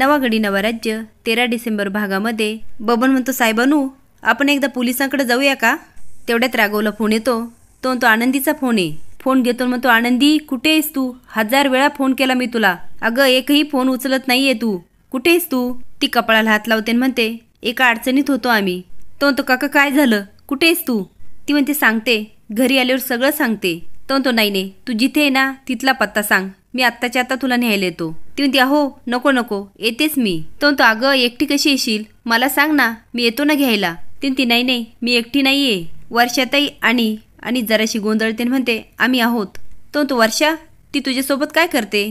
नवागडी नवा राज्य तेरा डिसेंबर भागामध्ये बबन म्हणतो साहेबानू आपण एकदा पोलिसांकडे जाऊया का तेवढ्यात रागवला फोन येतो तो म्हणतो आनंदीचा फोन आहे फोन घेतो म्हणतो आनंदी कुठे आहेस तू हजार वेळा फोन केला मी तुला अगं एकही फोन उचलत नाही आहे तू कुठे आहेस तू ती कपाळाला हात लावते म्हणते एका अडचणीत होतो आम्ही तो म्हणतो काका काय झालं कुठे आहेस तू ती म्हणते सांगते घरी आल्यावर सगळं सांगते तो तो नाही नाही तू जिथे आहे ना तिथला पत्ता सांग मी आत्ताच्या आता तुला न्यायला येतो ती म्हणते अहो नको नको येतेच मी तो म्हणतो अगं एकटी कशी येशील मला सांग ना मी येतो ना घ्यायला ती नाही नाही मी एकटी नाही आहे वर्षाताई आणि आणि जराशी गोंधळते म्हणते आम्ही आहोत तो म्हणतो वर्षा ती तुझ्यासोबत काय करते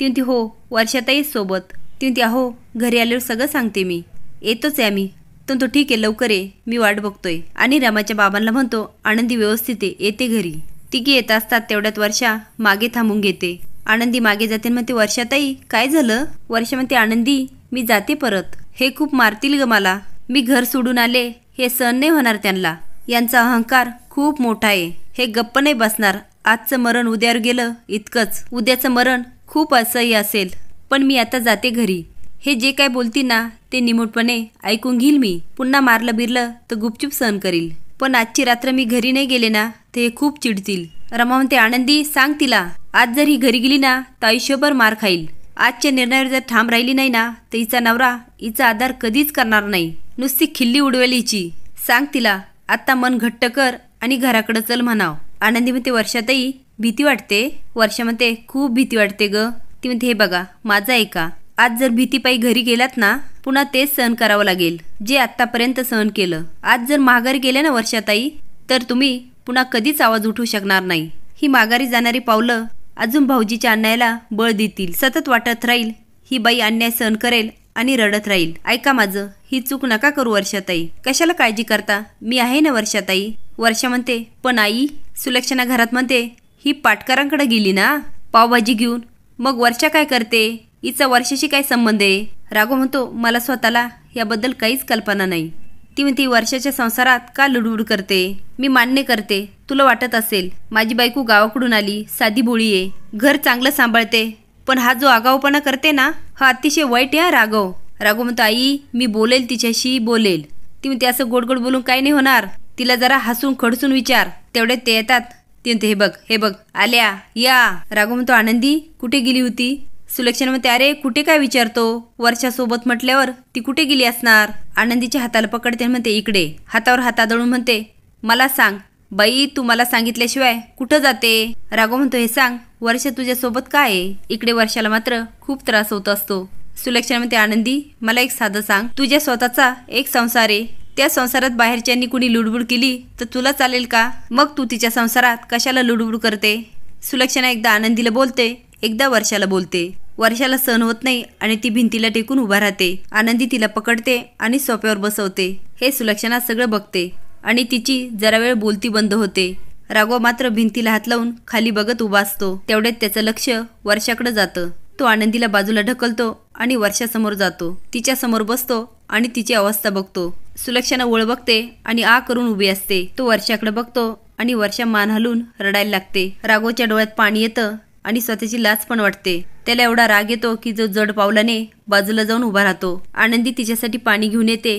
ती हो वर्षाताईच सोबत ती म्हणते अहो घरी आल्यावर सगळं सांगते मी येतोच आहे आम्ही तो तो ठीक आहे लवकर आहे मी वाट बघतोय आणि रामाच्या बाबांना म्हणतो आनंदी व्यवस्थित आहे येते घरी तिघी येत असतात तेवढ्यात वर्षा मागे थांबून घेते आनंदी मागे जाते ते वर्षातही काय झालं वर्षा म्हणते आनंदी मी जाते परत हे खूप मारतील ग मला मी घर सोडून आले हे सहन नाही होणार त्यांना यांचा अहंकार खूप मोठा आहे हे गप्प नाही बसणार आजचं मरण उद्यावर गेलं इतकंच उद्याचं मरण खूप असह्य असेल पण मी आता जाते घरी हे जे काय बोलती ना ते निमूटपणे ऐकून घेईल मी पुन्हा मारलं बिरलं तर गुपचूप सहन करील पण आजची रात्र मी घरी नाही गेले ना ते खूप चिडतील रमा म्हणते आनंदी सांग तिला आज जर ही घरी गेली ना तर आयुष्यभर मार खाईल आजच्या निर्णयावर जर ठाम राहिली नाही ना तर हिचा नवरा हिचा आधार कधीच करणार नाही नुसती खिल्ली उडवेल हिची सांग तिला आत्ता मन घट्ट कर आणि घराकडं चल म्हणाव आनंदी म्हणते वर्षातही भीती वाटते वर्षा म्हणते खूप भीती वाटते ग ती म्हणते हे बघा माझा ऐका आज जर भीतीपाई घरी गेलात ना पुन्हा तेच सहन करावं लागेल जे आतापर्यंत सहन केलं आज जर माघारी गेले ना वर्षाताई तर तुम्ही पुन्हा कधीच आवाज उठवू शकणार नाही ही माघारी जाणारी पावलं अजून भाऊजीच्या अन्यायाला बळ देतील सतत वाटत राहील ही बाई अन्याय सहन करेल आणि रडत राहील ऐका माझं ही चूक नका करू वर्षाताई कशाला काळजी करता मी आहे ना वर्षाताई वर्षा म्हणते पण आई सुलक्षणा घरात म्हणते ही पाटकरांकडे गेली ना पावभाजी घेऊन मग वर्षा काय करते हिचा वर्षाशी काय संबंध आहे राघव म्हणतो मला स्वतःला याबद्दल काहीच कल्पना नाही ती म्हणती वर्षाच्या संसारात का लुडबुड करते मी मान्य करते तुला वाटत असेल माझी बायको गावाकडून आली साधी बोळी आहे घर चांगलं सांभाळते पण हा जो आगाऊपणा करते ना हा अतिशय वाईट आहे राघव राघव म्हणतो आई मी बोलेल तिच्याशी बोलेल ती म्हणते असं गोड गोड बोलून काय नाही होणार तिला जरा हसून खडसून विचार तेवढे ते येतात ते म्हणते हे बघ हे बघ आल्या या राघव म्हणतो आनंदी कुठे गेली होती सुलक्षण म्हणते अरे कुठे काय विचारतो वर्षासोबत म्हटल्यावर ती कुठे गेली असणार आनंदीच्या हाताला पकडते म्हणते इकडे हातावर हाता दळून म्हणते मला सांग बाई तू मला सांगितल्याशिवाय कुठं जाते राघव म्हणतो हे सांग वर्षा सोबत काय आहे इकडे वर्षाला मात्र खूप त्रास होत असतो सुलक्षण म्हणते आनंदी मला एक साधं सांग तुझ्या स्वतःचा एक संसार आहे त्या संसारात बाहेरच्यांनी कुणी लुडबुड केली तर तुला चालेल का मग तू तिच्या संसारात कशाला लुडबुड करते सुलक्षणा एकदा आनंदीला बोलते एकदा वर्षाला बोलते वर्षाला सण होत नाही आणि ती भिंतीला टेकून उभा राहते आनंदी तिला पकडते आणि सोप्यावर बसवते हे सुलक्षणा सगळं बघते आणि तिची जरा वेळ बोलती बंद होते राघव मात्र भिंतीला हात लावून खाली बघत उभा असतो तेवढ्यात त्याचं लक्ष वर्षाकडे जातं तो आनंदीला बाजूला ढकलतो आणि वर्षासमोर जातो तिच्या समोर बसतो आणि तिची अवस्था बघतो सुलक्षणा ओळ बघते आणि आ करून उभी असते तो वर्षाकडे बघतो आणि वर्षा मान हलून रडायला लागते राघोच्या डोळ्यात पाणी येतं आणि स्वतःची लाच पण वाटते त्याला एवढा राग येतो की जो जड पावलाने बाजूला जाऊन उभा राहतो आनंदी तिच्यासाठी पाणी घेऊन येते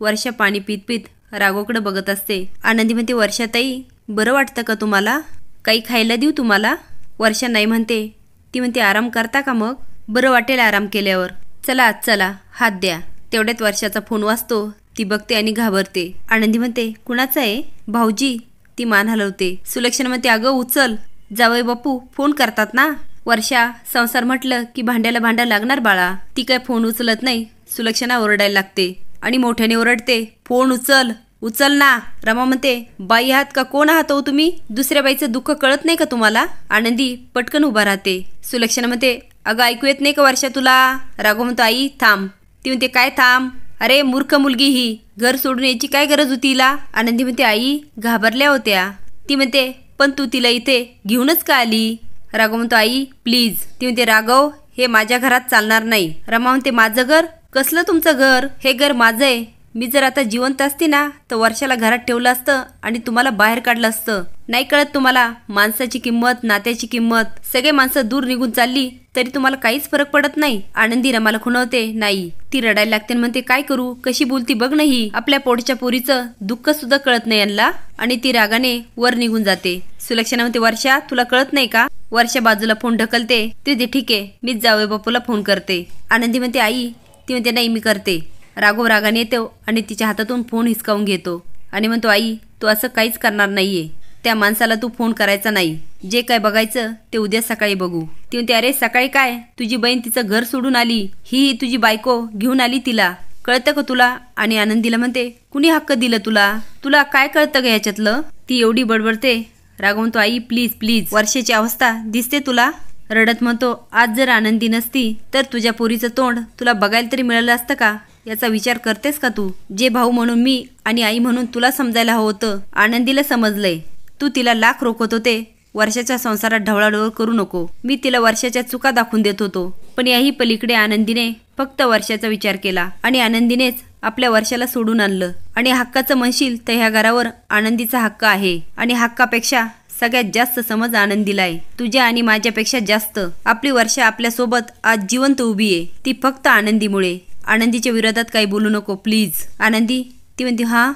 वर्षा पाणी पित पित रागोकडे बघत असते आनंदी म्हणते वर्षाताई बरं वाटतं का तुम्हाला काही खायला देऊ तुम्हाला वर्षा नाही म्हणते ती म्हणते आराम करता का मग बरं वाटेल आराम केल्यावर चला आज चला हात द्या तेवढ्यात वर्षाचा फोन वाचतो ती बघते आणि घाबरते आनंदी म्हणते कुणाचा आहे भाऊजी ती मान हलवते सुलक्षण म्हणते अगं उचल जावय बापू फोन करतात ना वर्षा संसार म्हटलं की भांड्याला भांडं लागणार बाळा ती काय फोन उचलत नाही सुलक्षणा ओरडायला लागते आणि मोठ्याने ओरडते फोन उचल उचल ना रमा म्हणते बाई आहात का कोण आहात हो तुम्ही दुसऱ्या बाईचं दुःख कळत नाही का तुम्हाला आनंदी पटकन उभा राहते सुलक्षणा म्हणते अगं ऐकू येत नाही का वर्षा तुला राघव म्हणतो आई थांब ती म्हणते काय थांब अरे मूर्ख मुलगी ही घर सोडून यायची काय गरज होती तिला आनंदी म्हणते आई घाबरल्या होत्या ती म्हणते पण तू तिला इथे घेऊनच का आली राघव म्हणतो आई प्लीज ती म्हणते राघव हे माझ्या घरात चालणार नाही रमा म्हणते माझं घर कसलं तुमचं घर हे घर माझं आहे मी जर आता जिवंत असते ना तर वर्षाला घरात ठेवलं असतं आणि तुम्हाला बाहेर काढलं असतं नाही कळत तुम्हाला माणसाची किंमत नात्याची किंमत सगळे माणसं दूर निघून चालली तरी तुम्हाला काहीच फरक पडत नाही आनंदी रमाला खुणवते नाही ती रडायला लागते म्हणते काय करू कशी बोलती बघ नाही आपल्या पोटच्या पोरीचं दुःख सुद्धा कळत नाही यांना आणि ती रागाने वर निघून जाते सुलक्षणा म्हणते वर्षा तुला कळत नाही का वर्षा बाजूला फोन ढकलते ते ठीक आहे मीच जावे बापूला फोन करते आनंदी म्हणते आई ती म्हणते नाही मी करते राघव रागाने येतो आणि तिच्या हातातून फोन हिसकावून घेतो आणि म्हणतो आई तू असं काहीच करणार नाहीये त्या माणसाला तू फोन करायचा नाही जे काय बघायचं ते उद्या सकाळी बघू ती म्हणते अरे सकाळी काय तुझी बहीण तिचं घर सोडून आली ही तुझी बायको घेऊन आली तिला कळतं का तुला आणि आनंदीला म्हणते कुणी हक्क दिलं तुला तुला काय कळतं का याच्यातलं ती एवढी बडबडते रागवतो आई प्लीज प्लीज वर्षेची अवस्था दिसते तुला रडत म्हणतो आज जर आनंदी नसती तर तुझ्या पोरीचं तोंड तुला बघायला तरी मिळालं असतं का याचा विचार करतेस का तू जे भाऊ म्हणून मी आणि आई म्हणून तुला समजायला हवं होतं आनंदीला समजलंय तू तिला लाख रोखत होते वर्षाच्या संसारात ढवळाढवळ करू नको मी तिला वर्षाच्या चुका दाखवून देत होतो पण याही पलीकडे आनंदीने फक्त वर्षाचा विचार केला आणि आनंदीनेच आपल्या वर्षाला सोडून आणलं आणि हक्काचं म्हणशील तर ह्या घरावर आनंदीचा हक्क आहे आणि हक्कापेक्षा सगळ्यात जास्त समज आनंदीला आहे तुझ्या आणि माझ्यापेक्षा जास्त आपली वर्षा आपल्यासोबत आज जिवंत उभी आहे ती फक्त आनंदीमुळे आनंदीच्या विरोधात काही बोलू नको प्लीज आनंदी ती म्हणते हां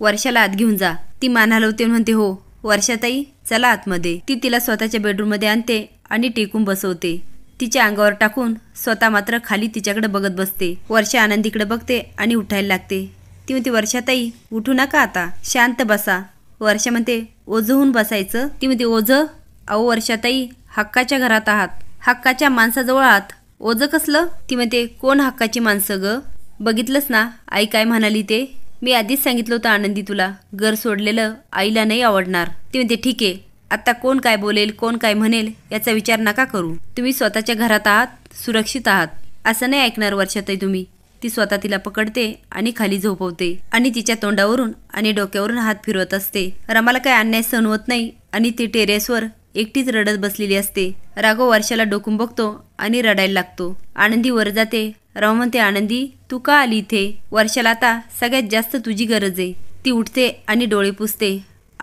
वर्षाला आत घेऊन जा ती मान हलवते म्हणते हो वर्षाताई चला आतमध्ये ती तिला स्वतःच्या बेडरूममध्ये आणते आणि टेकून बसवते तिच्या अंगावर टाकून स्वतः मात्र खाली तिच्याकडे बघत बसते वर्षा आनंदीकडे बघते आणि उठायला लागते ती म्हणते वर्षाताई उठू नका आता शांत बसा वर्षा म्हणते ओझहून बसायचं ती म्हणते ओझ अहो वर्षाताई हक्काच्या घरात आहात हक्काच्या माणसाजवळ आहात ओझ कसलं ती म्हणते कोण हक्काची माणसं ग बघितलंच ना आई काय म्हणाली ते मी आधीच सांगितलं होतं आनंदी तुला घर सोडलेलं आईला नाही आवडणार ती म्हणते ठीक आहे आता कोण काय बोलेल कोण काय म्हणेल याचा विचार नका करू तुम्ही स्वतःच्या घरात आहात सुरक्षित आहात असं नाही ऐकणार वर्षातही तुम्ही ती स्वतः तिला पकडते आणि खाली झोपवते आणि तिच्या तोंडावरून आणि डोक्यावरून हात फिरवत असते रमाला काय अन्याय सहन होत नाही आणि ती टेरेसवर एकटीच रडत बसलेली असते राघव वर्षाला डोकून बघतो आणि रडायला लागतो आनंदी वर जाते राव म्हणते आनंदी तू का आली इथे वर्षाला आता सगळ्यात जास्त तुझी गरज आहे ती उठते आणि डोळे पुसते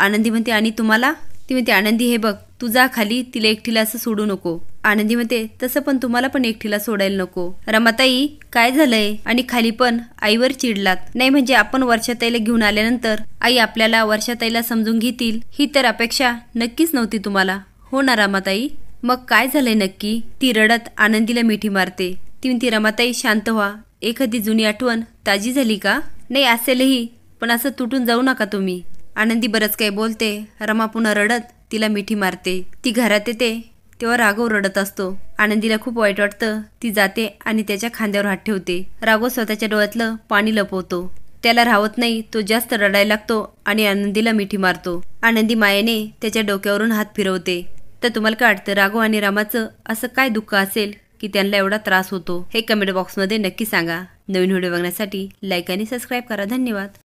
आनंदी म्हणते आणि तुम्हाला ती म्हणते आनंदी हे बघ तुझा खाली तिला एकटीला असं सोडू नको आनंदी म्हणते तसं पण तुम्हाला पण एकटीला सोडायला नको रमाताई काय झालंय आणि खाली पण आईवर चिडलात नाही म्हणजे आपण वर्षाताईला घेऊन आल्यानंतर आई आपल्याला वर्षाताईला समजून घेतील ही तर अपेक्षा नक्कीच नव्हती तुम्हाला हो ना रमाताई मग काय झालंय नक्की ती रडत आनंदीला मिठी मारते ती म्हणती रमाताई शांत व्हा एखादी जुनी आठवण ताजी झाली का नाही असेलही पण असं तुटून जाऊ नका तुम्ही आनंदी बरंच काही बोलते रमा पुन्हा रडत तिला मिठी मारते ती घरात येते तेव्हा राघव रडत असतो आनंदीला खूप वाईट वाटतं ती जाते आणि त्याच्या खांद्यावर हात ठेवते राघव स्वतःच्या डोळ्यातलं पाणी लपवतो त्याला राहत नाही तो जास्त रडायला लागतो आणि आनंदीला मिठी मारतो आनंदी मायेने त्याच्या डोक्यावरून हात फिरवते तर तुम्हाला काय वाटतं राघव आणि रामाचं असं काय दुःख असेल की त्यांना एवढा त्रास होतो हे कमेंट बॉक्समध्ये नक्की सांगा नवीन व्हिडिओ बघण्यासाठी लाईक आणि सबस्क्राईब करा धन्यवाद